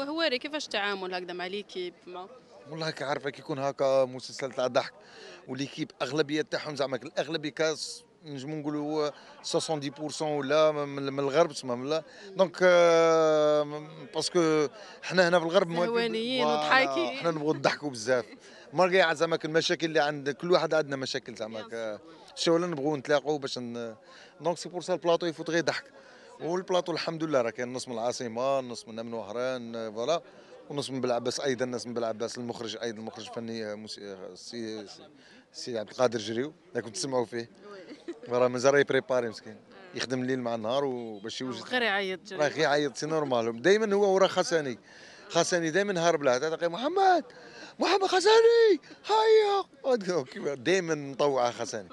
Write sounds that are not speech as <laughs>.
وهواري كيفاش التعامل هكذا مع ليكيب والله هكا عارفه كي يكون هكا مسلسل تاع ضحك وليكيب اغلبيه تاعهم زعما الاغلبيه كاس نجم نقولوا 70% ولا من الغرب تسمى لا دونك آه، باسكو حنا هنا في الغرب هوانيين وضحاكين حنا نبغوا نضحكوا بزاف مرقع زعما المشاكل اللي عند كل واحد عندنا مشاكل زعما شو نبغوا نتلاقوا باش دونك سي بور سا البلاطو يفوت غير ضحك والبلاطو الحمد لله راه كاين نص من العاصمه نص من من وهران فوالا ونص من بلعباس ايضا ناس من بلعباس المخرج ايضا المخرج الفني آه، موسي... آه، سي سي عبد القادر جريو اللي كنت تسمعوا فيه راه <laughs> مازال يبريباري مسكين يخدم الليل مع النهار وباش يوجد غير يعيط راه يعيط سي نورمال دائما هو وراه خساني خساني دائما هارب له محمد محمد خساني هيا دائما مطوعه خساني